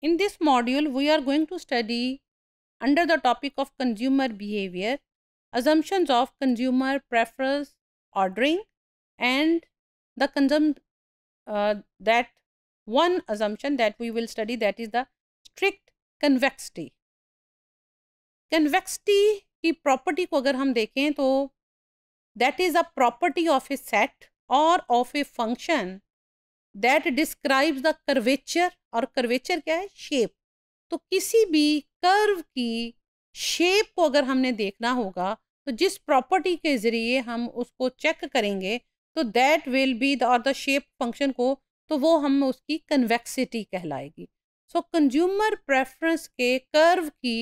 In this module, we are going to study under the topic of consumer behavior, assumptions of consumer preference ordering and the consum uh, that one assumption that we will study that is the strict convexity. Convexity की property को अगर हम देखें तो that is a property of a set or of a function that describes the curvature और curvature क्या है shape तो किसी भी कर्व की शेप को अगर हमने देखना होगा तो जिस प्रॉपर्टी के ज़रिए हम उसको चेक करेंगे तो दैट विल बी द और द शेप फंक्शन को तो वो हम उसकी कन्वेक्सिटी कहलाएगी सो कंज्यूमर प्रेफरेंस के कर्व की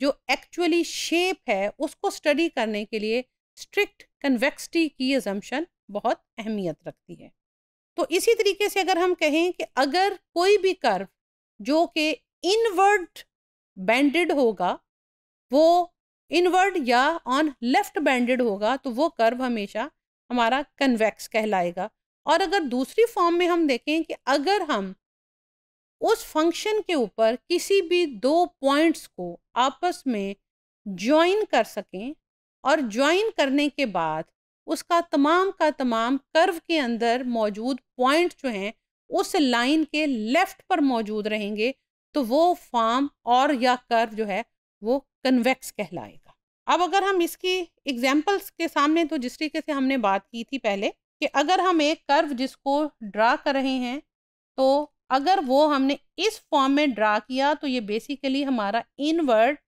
जो एक्चुअली शेप है उसको स्टडी करने के लिए स्ट्रिक्ट कन्वेक्सिटी की एजम्पन बहुत अहमियत रखती है तो इसी तरीके से अगर हम कहें कि अगर कोई भी कर्व जो कि इनवर्ड बैंडेड होगा वो इनवर्ड या ऑन लेफ्ट बैंडेड होगा तो वो कर्व हमेशा हमारा कन्वेक्स कहलाएगा और अगर दूसरी फॉर्म में हम देखें कि अगर हम उस फंक्शन के ऊपर किसी भी दो पॉइंट्स को आपस में ज्वाइन कर सकें और ज्वाइन करने के बाद उसका तमाम का तमाम कर्व के अंदर मौजूद पॉइंट जो हैं उस लाइन के लेफ्ट पर मौजूद रहेंगे तो वो फॉर्म और या कर्व जो है वो कन्वेक्स कहलाएगा अब अगर हम इसकी एग्जाम्पल्स के सामने तो जिस तरीके से हमने बात की थी पहले कि अगर हम एक कर्व जिसको ड्रा कर रहे हैं तो अगर वो हमने इस फॉर्म में ड्रा किया तो ये बेसिकली हमारा इनवर्ड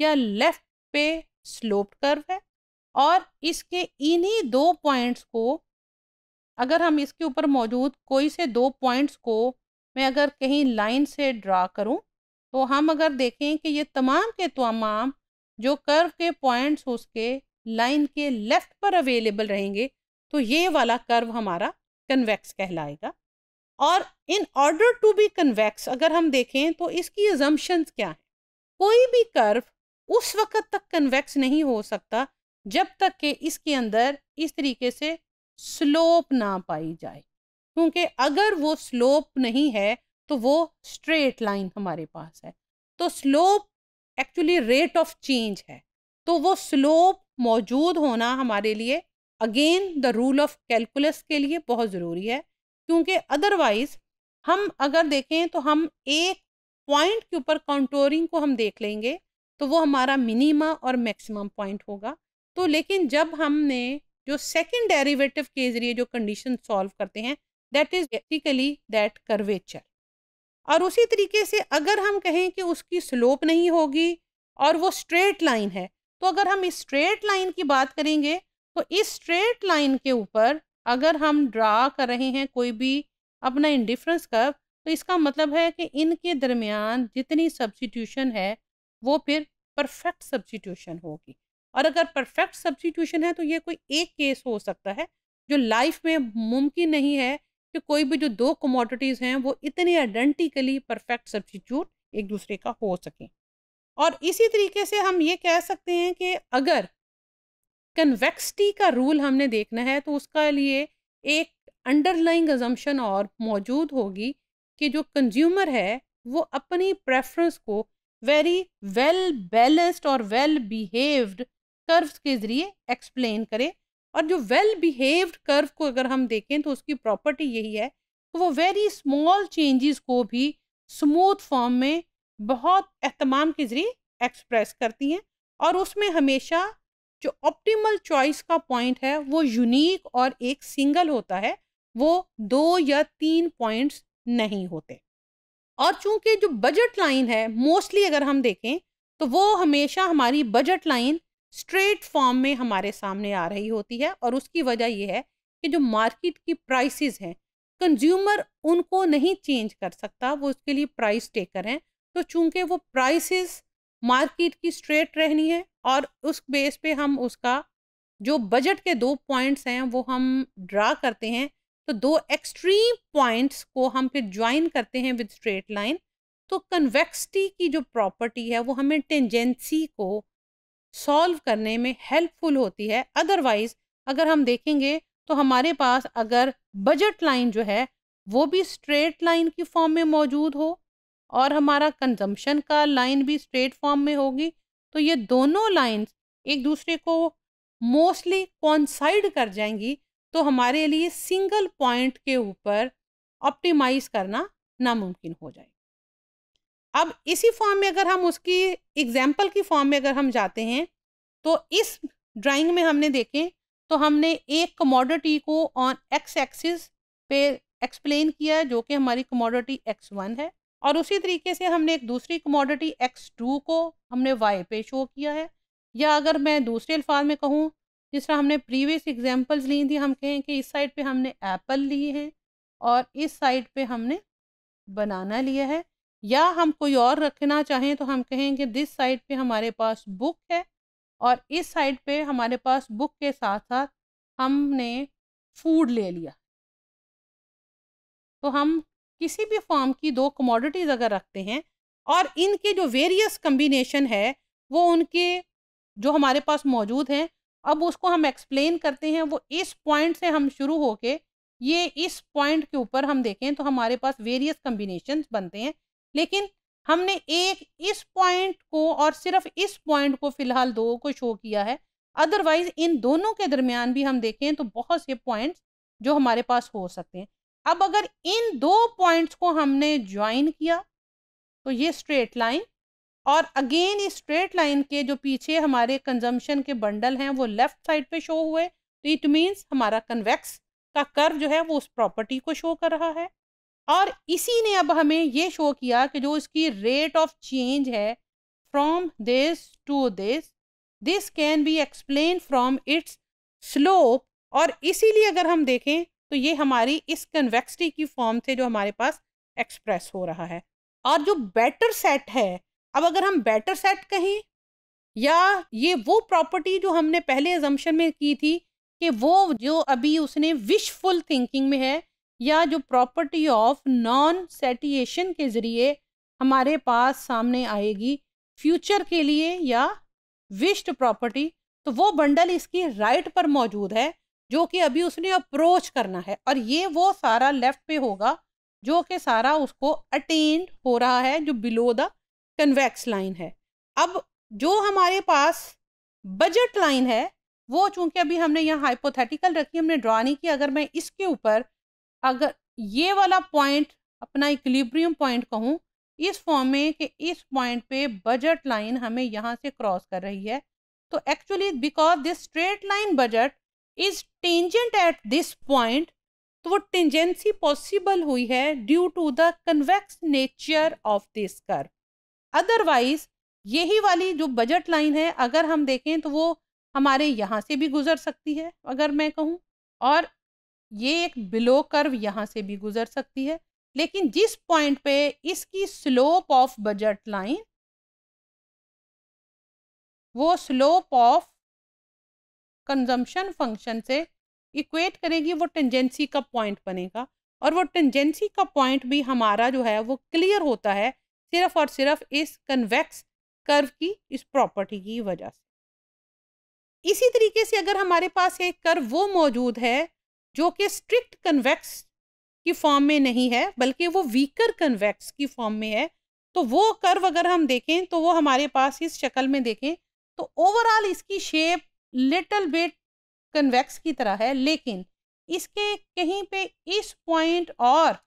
या लेफ्ट पे स्लोप्ड कर्व है और इसके इन्हीं दो पॉइंट्स को अगर हम इसके ऊपर मौजूद कोई से दो पॉइंट्स को मैं अगर कहीं लाइन से ड्रा करूं तो हम अगर देखें कि ये तमाम के तमाम जो कर्व के पॉइंट्स उसके लाइन के लेफ़्ट पर अवेलेबल रहेंगे तो ये वाला कर्व हमारा कन्वेक्स कहलाएगा और in order to be convex अगर हम देखें तो इसकी एजम्पन्स क्या हैं कोई भी कर्व उस वक्त तक कन्वेक्स नहीं हो सकता जब तक कि इसके अंदर इस तरीके से स्लोप ना पाई जाए क्योंकि अगर वो स्लोप नहीं है तो वो स्ट्रेट लाइन हमारे पास है तो slope actually rate of change है तो वो स्लोप मौजूद होना हमारे लिए again the rule of calculus के लिए बहुत ज़रूरी है क्योंकि अदरवाइज़ हम अगर देखें तो हम एक पॉइंट के ऊपर काउंटोरिंग को हम देख लेंगे तो वो हमारा मिनिमा और मैक्सिमम पॉइंट होगा तो लेकिन जब हमने जो सेकेंड डेरिवेटिव के जरिए जो कंडीशन सॉल्व करते हैं that is basically that curvature और उसी तरीके से अगर हम कहें कि उसकी स्लोप नहीं होगी और वो स्ट्रेट लाइन है तो अगर हम इस स्ट्रेट लाइन की बात करेंगे तो इस स्ट्रेट लाइन के ऊपर अगर हम ड्रा कर रहे हैं कोई भी अपना इंडिफरेंस कर्व तो इसका मतलब है कि इनके दरमियान जितनी सब्सटीट्यूशन है वो फिर परफेक्ट सब्सटीट्यूशन होगी और अगर परफेक्ट सब्सिट्यूशन है तो ये कोई एक केस हो सकता है जो लाइफ में मुमकिन नहीं है कि कोई भी जो दो कमोडिटीज़ हैं वो इतनी आइडेंटिकली परफेक्ट सब्सिट्यूट एक दूसरे का हो सके और इसी तरीके से हम ये कह सकते हैं कि अगर कन्वेक्सटी का रूल हमने देखना है तो उसका लिए एक अंडरलाइंग एजम्पन और मौजूद होगी कि जो कंज्यूमर है वो अपनी प्रेफरेंस को वेरी वेल बैलेंस्ड और वेल बिहेव्ड कर्व्स के ज़रिए एक्सप्लेन करें और जो वेल बिहेव्ड कर्व को अगर हम देखें तो उसकी प्रॉपर्टी यही है कि वो वेरी स्मॉल चेंजेस को भी स्मूथ फॉर्म में बहुत अहतमाम के ज़रिए एक्सप्रेस करती हैं और उसमें हमेशा जो ऑप्टिमल चॉइस का पॉइंट है वो यूनिक और एक सिंगल होता है वो दो या तीन पॉइंट्स नहीं होते और चूंकि जो बजट लाइन है मोस्टली अगर हम देखें तो वो हमेशा हमारी बजट लाइन स्ट्रेट फॉर्म में हमारे सामने आ रही होती है और उसकी वजह यह है कि जो मार्केट की प्राइसेस हैं कंज्यूमर उनको नहीं चेंज कर सकता वो उसके लिए प्राइस टेकर हैं तो चूंकि वो प्राइसेस मार्केट की स्ट्रेट रहनी है और उस बेस पे हम उसका जो बजट के दो पॉइंट्स हैं वो हम ड्रा करते हैं तो दो एक्सट्रीम पॉइंट्स को हम फिर ज्वाइन करते हैं विद स्ट्रेट लाइन तो कन्वेक्सिटी की जो प्रॉपर्टी है वो हमें टेंजेंसी को सॉल्व करने में हेल्पफुल होती है अदरवाइज अगर हम देखेंगे तो हमारे पास अगर बजट लाइन जो है वो भी स्ट्रेट लाइन की फॉर्म में मौजूद हो और हमारा कंजम्पशन का लाइन भी स्ट्रेट फॉर्म में होगी तो ये दोनों लाइंस एक दूसरे को मोस्टली कॉन्साइड कर जाएंगी तो हमारे लिए सिंगल पॉइंट के ऊपर ऑप्टिमाइज करना नामुमकिन हो जाएगा अब इसी फॉर्म में अगर हम उसकी एग्जाम्पल की फॉर्म में अगर हम जाते हैं तो इस ड्राइंग में हमने देखें तो हमने एक कमोडिटी को ऑन एक्स एक्सिस पे एक्सप्लेन किया जो कि हमारी कमोडिटी एक्स वन है और उसी तरीके से हमने एक दूसरी कमोडिटी एक्स टू को हमने वाई पे शो किया है या अगर मैं दूसरे अल्फाज में कहूँ जिस तरह हमने प्रीवियस एग्जाम्पल्स ली थी हम कहें कि इस साइड पे हमने एप्पल लिए हैं और इस साइड पे हमने बनाना लिया है या हम कोई और रखना चाहें तो हम कहेंगे दिस साइड पे हमारे पास बुक है और इस साइड पे हमारे पास बुक के साथ साथ हमने फूड ले लिया तो हम किसी भी फॉर्म की दो कमोडिटीज़ अगर रखते हैं और इनके जो वेरियस कम्बिनेशन है वो उनके जो हमारे पास मौजूद हैं अब उसको हम एक्सप्लेन करते हैं वो इस पॉइंट से हम शुरू होके ये इस पॉइंट के ऊपर हम देखें तो हमारे पास वेरियस कम्बिनेशन बनते हैं लेकिन हमने एक इस पॉइंट को और सिर्फ इस पॉइंट को फिलहाल दो को शो किया है अदरवाइज इन दोनों के दरमियान भी हम देखें तो बहुत से पॉइंट्स जो हमारे पास हो सकते हैं अब अगर इन दो पॉइंट्स को हमने ज्वाइन किया तो ये स्ट्रेट लाइन और अगेन इस स्ट्रेट लाइन के जो पीछे हमारे कंजम्पशन के बंडल हैं वो लेफ्ट साइड पे शो हुए तो इट मीन्स हमारा कन्वेक्स का कर्व जो है वो उस प्रॉपर्टी को शो कर रहा है और इसी ने अब हमें ये शो किया कि जो इसकी रेट ऑफ चेंज है from this to this this can be explain from its slope और इसीलिए अगर हम देखें तो ये हमारी इस कन्वेक्सिटी की फॉर्म से जो हमारे पास एक्सप्रेस हो रहा है और जो बेटर सेट है अब अगर हम बेटर सेट कहें या ये वो प्रॉपर्टी जो हमने पहले एजम्पन में की थी कि वो जो अभी उसने विशफुल थिंकिंग में है या जो प्रॉपर्टी ऑफ नॉन सेटिएशन के ज़रिए हमारे पास सामने आएगी फ्यूचर के लिए या विश्ड प्रॉपर्टी तो वो बंडल इसकी राइट पर मौजूद है जो कि अभी उसने अप्रोच करना है और ये वो सारा लेफ्ट पे होगा जो कि सारा उसको अटेंड हो रहा है जो बिलो द कन्वेक्स लाइन है अब जो हमारे पास बजट लाइन है वो चूंकि अभी हमने यहाँ हाइपोथेटिकल रखी हमने ड्रा नहीं किया अगर मैं इसके ऊपर अगर ये वाला पॉइंट अपना इक्लिब्रियम पॉइंट कहूँ इस फॉर्म में कि इस पॉइंट पे बजट लाइन हमें यहाँ से क्रॉस कर रही है तो actually because this straight line budget is tangent at this point तो वो टेंजेंसी पॉसिबल हुई है due to the convex nature of this curve otherwise यही वाली जो बजट लाइन है अगर हम देखें तो वो हमारे यहाँ से भी गुजर सकती है अगर मैं कहूँ और ये एक बिलो कर्व यहाँ से भी गुजर सकती है लेकिन जिस पॉइंट पे इसकी स्लोप ऑफ बजट लाइन वो स्लोप ऑफ कंजम्पशन फंक्शन से इक्वेट करेगी वो टेंजेंसी का पॉइंट बनेगा और वो टेंजेंसी का पॉइंट भी हमारा जो है वो क्लियर होता है सिर्फ और सिर्फ इस कन्वेक्स कर्व की इस प्रॉपर्टी की वजह से इसी तरीके से अगर हमारे पास एक कर्व वो मौजूद है जो कि स्ट्रिक्ट कन्वेक्स की फॉर्म में नहीं है बल्कि वो वीकर कन्वेक्स की फॉर्म में है तो वो कर्व अगर हम देखें तो वो हमारे पास इस शक्ल में देखें तो ओवरऑल इसकी शेप लिटल बिट कन्वेक्स की तरह है लेकिन इसके कहीं पे इस पॉइंट और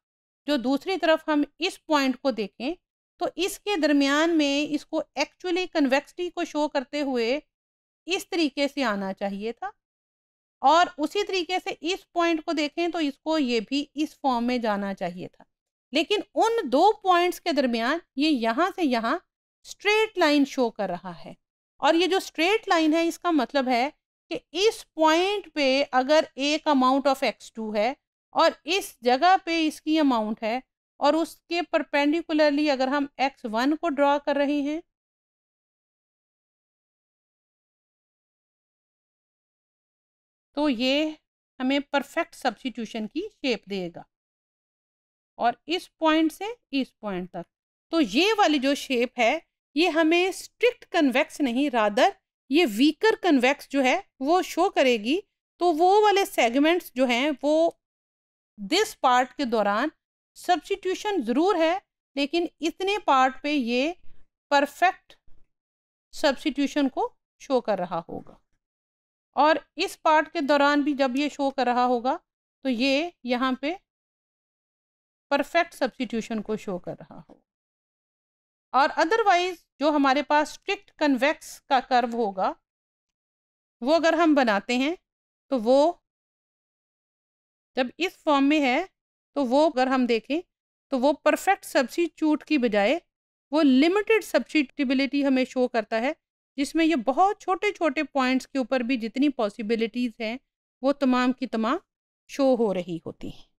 जो दूसरी तरफ हम इस पॉइंट को देखें तो इसके दरमियान में इसको एक्चुअली कन्वेक्सिटी को शो करते हुए इस तरीके से आना चाहिए था और उसी तरीके से इस पॉइंट को देखें तो इसको ये भी इस फॉर्म में जाना चाहिए था लेकिन उन दो पॉइंट्स के दरमियान ये यहाँ से यहाँ स्ट्रेट लाइन शो कर रहा है और ये जो स्ट्रेट लाइन है इसका मतलब है कि इस पॉइंट पे अगर एक अमाउंट ऑफ एक्स टू है और इस जगह पे इसकी अमाउंट है और उसके परपेंडिकुलरली अगर हम एक्स वन को ड्रॉ कर रहे हैं तो ये हमें परफेक्ट सब्सिट्यूशन की शेप देगा और इस पॉइंट से इस पॉइंट तक तो ये वाली जो शेप है ये हमें स्ट्रिक्ट कन्वेक्स नहीं रादर ये वीकर कन्वेक्स जो है वो शो करेगी तो वो वाले सेगमेंट्स जो हैं वो दिस पार्ट के दौरान सब्सिट्यूशन ज़रूर है लेकिन इतने पार्ट पे ये परफेक्ट सब्सिट्यूशन को शो कर रहा होगा और इस पार्ट के दौरान भी जब ये शो कर रहा होगा तो ये यहाँ पे परफेक्ट सब्सटीट्यूशन को शो कर रहा होगा और अदरवाइज जो हमारे पास स्ट्रिक्ट कन्वेक्स का कर्व होगा वो अगर हम बनाते हैं तो वो जब इस फॉर्म में है तो वो अगर हम देखें तो वो परफेक्ट सब्सिट्यूट की बजाय वो लिमिटेड सब्सिटिबिलिटी हमें शो करता है जिसमें ये बहुत छोटे छोटे पॉइंट्स के ऊपर भी जितनी पॉसिबिलिटीज़ हैं वो तमाम की तमाम शो हो रही होती हैं